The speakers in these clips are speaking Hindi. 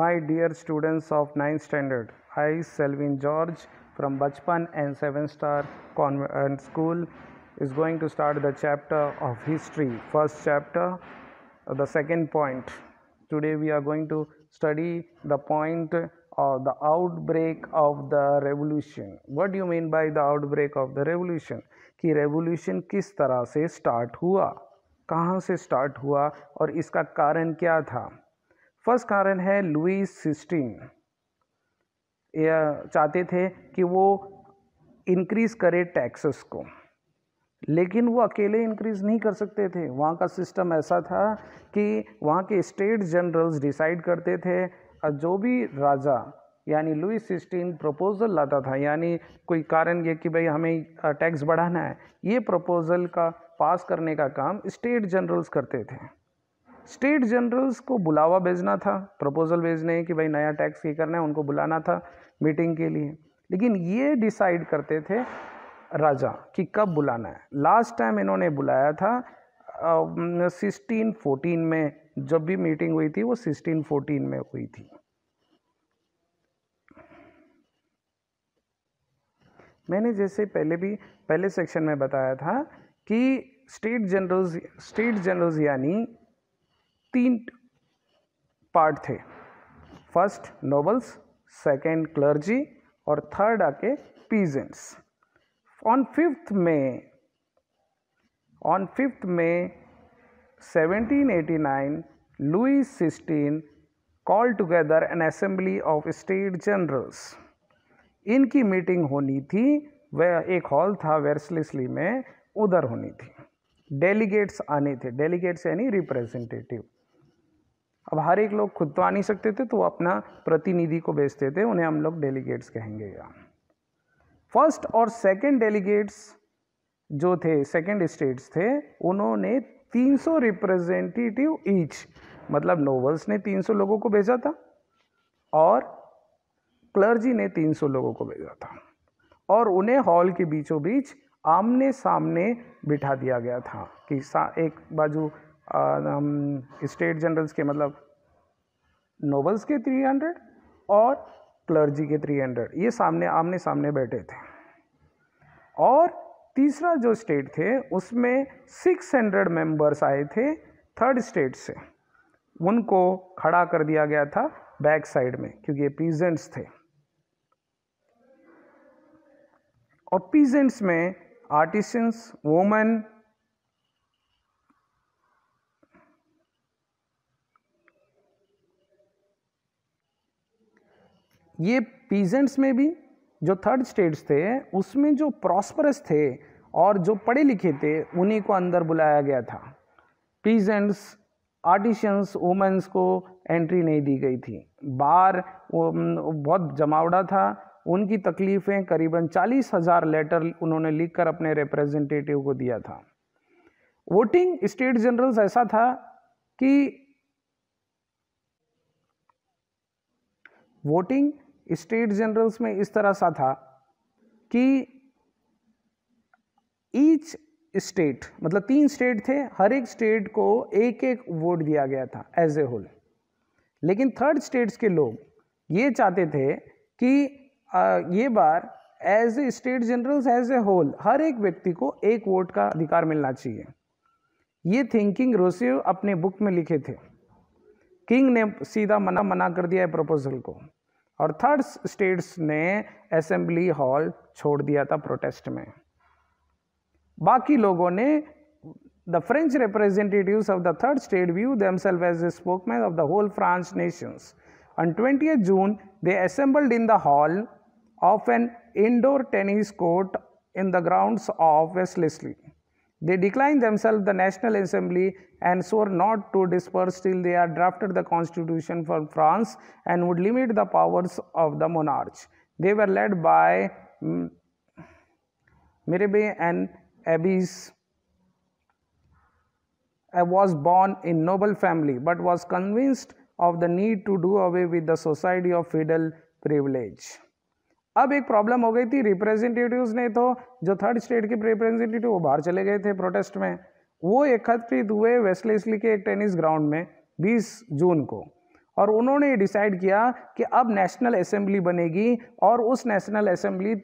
My dear students of ninth standard I Selvin George from Bachpan and seven star convent school is going to start the chapter of history first chapter the second point today we are going to study the point of the outbreak of the revolution what you mean by the outbreak of the revolution कि रेवोल्यूशन किस तरह से स्टार्ट हुआ कहाँ से स्टार्ट हुआ और इसका कारण क्या था फर्स्ट कारण है लुई सिस्टीन चाहते थे कि वो इंक्रीज़ करे टैक्सेस को लेकिन वो अकेले इंक्रीज़ नहीं कर सकते थे वहाँ का सिस्टम ऐसा था कि वहाँ के स्टेट जनरल्स डिसाइड करते थे और जो भी राजा यानी लुई सिस्टीन प्रपोज़ल लाता था यानी कोई कारण ये कि भाई हमें टैक्स बढ़ाना है ये प्रपोज़ल का पास करने का काम स्टेट जनरल्स करते थे स्टेट जनरल्स को बुलावा भेजना था प्रपोजल भेजने कि भाई नया टैक्स ये करना है उनको बुलाना था मीटिंग के लिए लेकिन ये डिसाइड करते थे राजा कि कब बुलाना है लास्ट टाइम इन्होंने बुलाया था सिक्सटीन फोर्टीन में जब भी मीटिंग हुई थी वो सिक्सटीन फोर्टीन में हुई थी मैंने जैसे पहले भी पहले सेक्शन में बताया था कि स्टेट जनरल्स स्टेट जनरल्स यानी तीन पार्ट थे फर्स्ट नोबल्स सेकेंड क्लर्जी और थर्ड आके पीजेंट्स ऑन फिफ्थ में ऑन फिफ्थ में 1789 Louis sixteenth call together an assembly of state generals इनकी मीटिंग होनी थी वह एक हॉल था वेरसलिसली में उधर होनी थी डेलीगेट्स आने थे डेलीगेट्स यानी रिप्रेजेंटेटिव अब हर एक लोग खुद तो आ नहीं सकते थे तो वो अपना प्रतिनिधि को भेजते थे उन्हें हम लोग डेलीगेट्स कहेंगे फर्स्ट और सेकंड डेलीगेट्स जो थे सेकंड स्टेट्स थे उन्होंने 300 रिप्रेजेंटेटिव ईच मतलब नोवल्स ने 300 लोगों को भेजा था और क्लर्जी ने 300 लोगों को भेजा था और उन्हें हॉल के बीचों बीच आमने सामने बिठा दिया गया था कि एक बाजू स्टेट जनरल्स के मतलब नोबल्स के 300 और क्लर्जी के 300 ये सामने आमने सामने बैठे थे और तीसरा जो स्टेट थे उसमें 600 मेम्बर्स आए थे थर्ड स्टेट से उनको खड़ा कर दिया गया था बैक साइड में क्योंकि ये पीजेंट्स थे और पीजेंट्स में आर्टिस्ट वोमेन ये पीजेंट्स में भी जो थर्ड स्टेट्स थे उसमें जो प्रॉस्परस थे और जो पढ़े लिखे थे उन्हीं को अंदर बुलाया गया था पीजेंट्स आर्टिशंस वुमेंस को एंट्री नहीं दी गई थी वो बहुत जमावड़ा था उनकी तकलीफ़ें करीबन चालीस हज़ार लेटर उन्होंने लिखकर अपने रिप्रेजेंटेटिव को दिया था वोटिंग स्टेट जनरल्स ऐसा था कि वोटिंग स्टेट जनरल्स में इस तरह सा था कि ईच स्टेट मतलब तीन स्टेट थे हर एक स्टेट को एक एक वोट दिया गया था एज ए होल लेकिन थर्ड स्टेट्स के लोग ये चाहते थे कि ये बार as a state generals as a whole हर एक व्यक्ति को एक वोट का अधिकार मिलना चाहिए ये थिंकिंग रोसियो अपने बुक में लिखे थे किंग ने सीधा मना मना कर दिया है प्रपोजल को और थर्ड स्टेट्स ने असेंबली हॉल छोड़ दिया था प्रोटेस्ट में बाकी लोगों ने the French representative of the third state view themselves as a spokesman of the whole France nations on twenty June they assembled in the hall of an indoor tennis court in the grounds of west They declined themselves the National Assembly and swore not to disperse till they had drafted the constitution for France and would limit the powers of the monarch. They were led by mm, Mirabeau and Abbé. I was born in noble family but was convinced of the need to do away with the society of feudal privilege. अब एक प्रॉब्लम हो गई थी रिप्रेजेंटेटिव्स ने तो जो थर्ड स्टेट के रिप्रेजेंटेटिव वो बाहर चले गए थे प्रोटेस्ट में वो एकत्रित हुए वेस्टलेसली के एक टेनिस ग्राउंड में 20 जून को और उन्होंने ये डिसाइड किया कि अब नेशनल असेंबली बनेगी और उस नेशनल असेंबली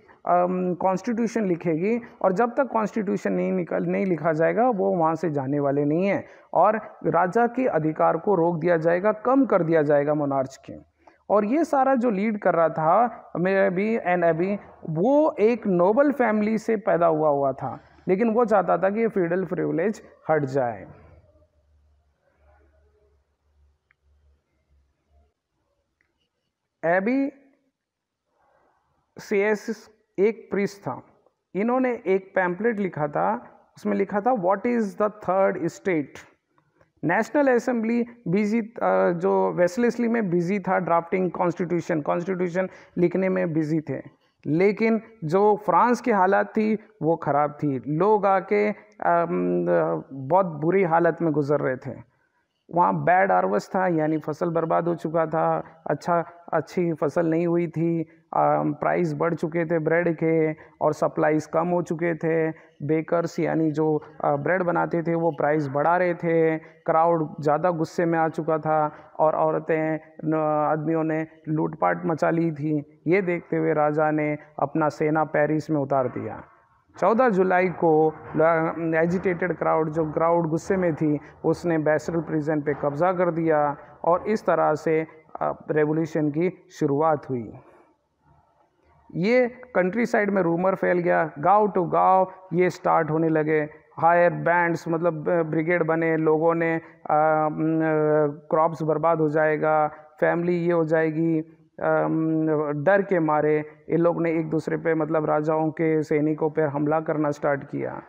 कॉन्स्टिट्यूशन लिखेगी और जब तक कॉन्स्टिट्यूशन नहीं निकल नहीं लिखा जाएगा वो वहाँ से जाने वाले नहीं हैं और राजा के अधिकार को रोक दिया जाएगा कम कर दिया जाएगा मोनार्च के और ये सारा जो लीड कर रहा था मेरा अभी एंड अभी वो एक नोबल फैमिली से पैदा हुआ हुआ था लेकिन वो चाहता था कि ये फ्रीडल फ्रिवलेज हट जाए एबी एस एक प्रिस था इन्होंने एक पैम्पलेट लिखा था उसमें लिखा था what is the third state national assembly बिजी जो वेस्लेसली में बिजी था ड्राफ्टिंग कॉन्स्टिट्यूशन कॉन्स्टिट्यूशन लिखने में बिजी थे लेकिन जो फ्रांस की हालत थी वो ख़राब थी लोग आके बहुत बुरी हालत में गुजर रहे थे वहाँ बैड आर्वस था यानी फसल बर्बाद हो चुका था अच्छा अच्छी फसल नहीं हुई थी प्राइस बढ़ चुके थे ब्रेड के और सप्लाइज कम हो चुके थे बेकर्स यानी जो ब्रेड बनाते थे वो प्राइस बढ़ा रहे थे क्राउड ज़्यादा गुस्से में आ चुका था और औरतें आदमियों ने लूटपाट मचा ली थी ये देखते हुए राजा ने अपना सेना पेरिस में उतार दिया चौदह जुलाई को एजिटेटेड क्राउड जो क्राउड गुस्से में थी उसने बैसरल प्रिजन पे कब्ज़ा कर दिया और इस तरह से रेवोल्यूशन की शुरुआत हुई ये कंट्री साइड में रूमर फैल गया गांव टू गांव ये स्टार्ट होने लगे हायर बैंड्स मतलब ब्रिगेड बने लोगों ने क्रॉप्स बर्बाद हो जाएगा फैमिली ये हो जाएगी डर के मारे इन लोग ने एक दूसरे पे मतलब राजाओं के सैनिकों पर हमला करना स्टार्ट किया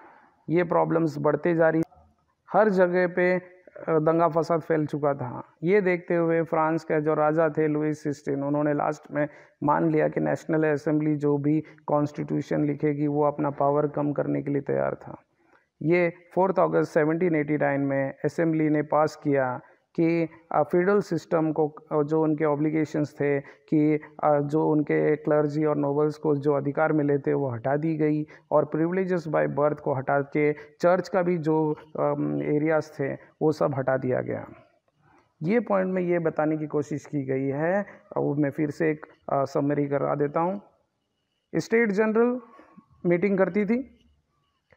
ये प्रॉब्लम्स बढ़ते जा रही हर जगह पे दंगा फसाद फैल चुका था ये देखते हुए फ्रांस के जो राजा थे लुइस सिस्टिन उन्होंने लास्ट में मान लिया कि नेशनल असेंबली जो भी कॉन्स्टिट्यूशन लिखेगी वो अपना पावर कम करने के लिए तैयार था ये फोर्थ अगस्त 1789 में असेंबली ने पास किया कि फ्यूडल सिस्टम को जो उनके ऑब्लिगेशंस थे कि जो उनके क्लर्जी और नोबल्स को जो अधिकार मिले थे वो हटा दी गई और प्रिविलेजेस बाय बर्थ को हटा के चर्च का भी जो एरियाज थे वो सब हटा दिया गया ये पॉइंट में ये बताने की कोशिश की गई है अब मैं फिर से एक समरी करा देता हूँ स्टेट जनरल मीटिंग करती थी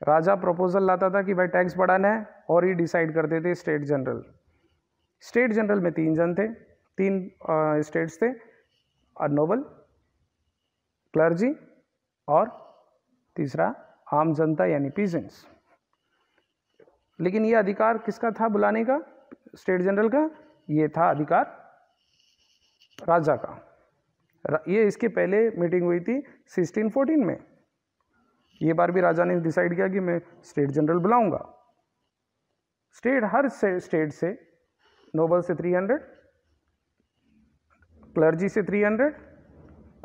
राजा प्रपोजल लाता था कि भाई टैक्स बढ़ाना है और ही डिसाइड करते थे स्टेट जनरल स्टेट जनरल में तीन जन थे तीन स्टेट्स थे और नोबल क्लर्जी और तीसरा आम जनता यानी पीजेंट्स लेकिन ये अधिकार किसका था बुलाने का स्टेट जनरल का ये था अधिकार राजा का ये इसके पहले मीटिंग हुई थी 1614 में ये बार भी राजा ने डिसाइड किया कि मैं स्टेट जनरल बुलाऊंगा स्टेट हर से स्टेट से नोबल से 300 क्लर्जी से 300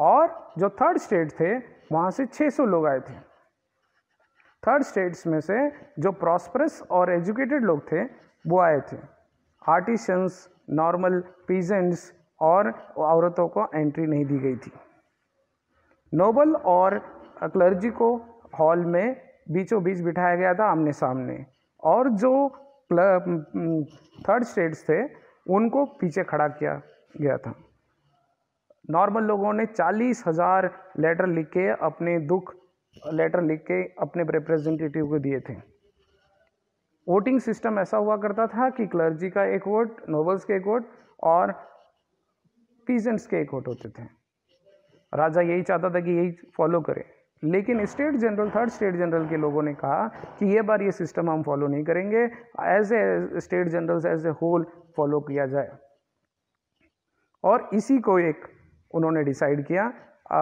और जो थर्ड स्टेट थे वहाँ से 600 लोग आए थे थर्ड स्टेट्स में से जो प्रॉस्परस और एजुकेटेड लोग थे वो आए थे आर्टिशंस नॉर्मल पीजेंट्स और औरतों को एंट्री नहीं दी गई थी नोबल और क्लर्जी को हॉल में बीचों बीच बिठाया गया था आमने सामने और जो थर्ड स्टेट्स थे उनको पीछे खड़ा किया गया था नॉर्मल लोगों ने चालीस हज़ार लेटर लिख के अपने दुख लेटर लिख के अपने रिप्रेजेंटेटिव को दिए थे वोटिंग सिस्टम ऐसा हुआ करता था कि क्लर्जी का एक वोट नोबल्स के एक वोट और पीजेंट्स के एक वोट होते थे राजा यही चाहता था कि यही फॉलो करे लेकिन state general third state general के लोगों ने कहा कि ये बार ये सिस्टम हम फॉलो नहीं करेंगे as a state generals as a whole follow किया जाए और इसी को एक उन्होंने डिसाइड किया आ,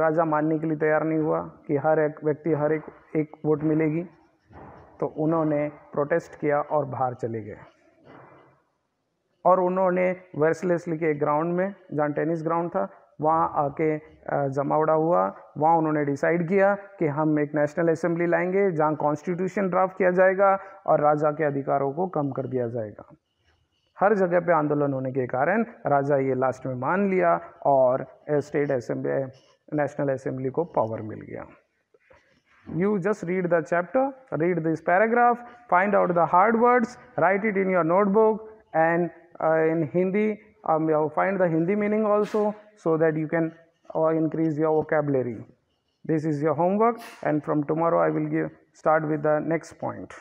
राजा मानने के लिए तैयार नहीं हुआ कि हर एक व्यक्ति हर एक एक वोट मिलेगी तो उन्होंने प्रोटेस्ट किया और बाहर चले गए और उन्होंने वर्सलेसली के ग्राउंड में जहाँ टेनिस ग्राउंड था वहाँ आके जमावड़ा हुआ वहाँ उन्होंने डिसाइड किया कि हम एक नेशनल असेंबली लाएंगे जहाँ कॉन्स्टिट्यूशन ड्राफ्ट किया जाएगा और राजा के अधिकारों को कम कर दिया जाएगा हर जगह पे आंदोलन होने के कारण राजा ये लास्ट में मान लिया और स्टेट असेंबली नेशनल असेंबली को पावर मिल गया you just read the chapter read this paragraph find out the hard words write it in your notebook and in Hindi find the Hindi meaning also so that you can uh, increase your vocabulary this is your homework and from tomorrow i will give start with the next point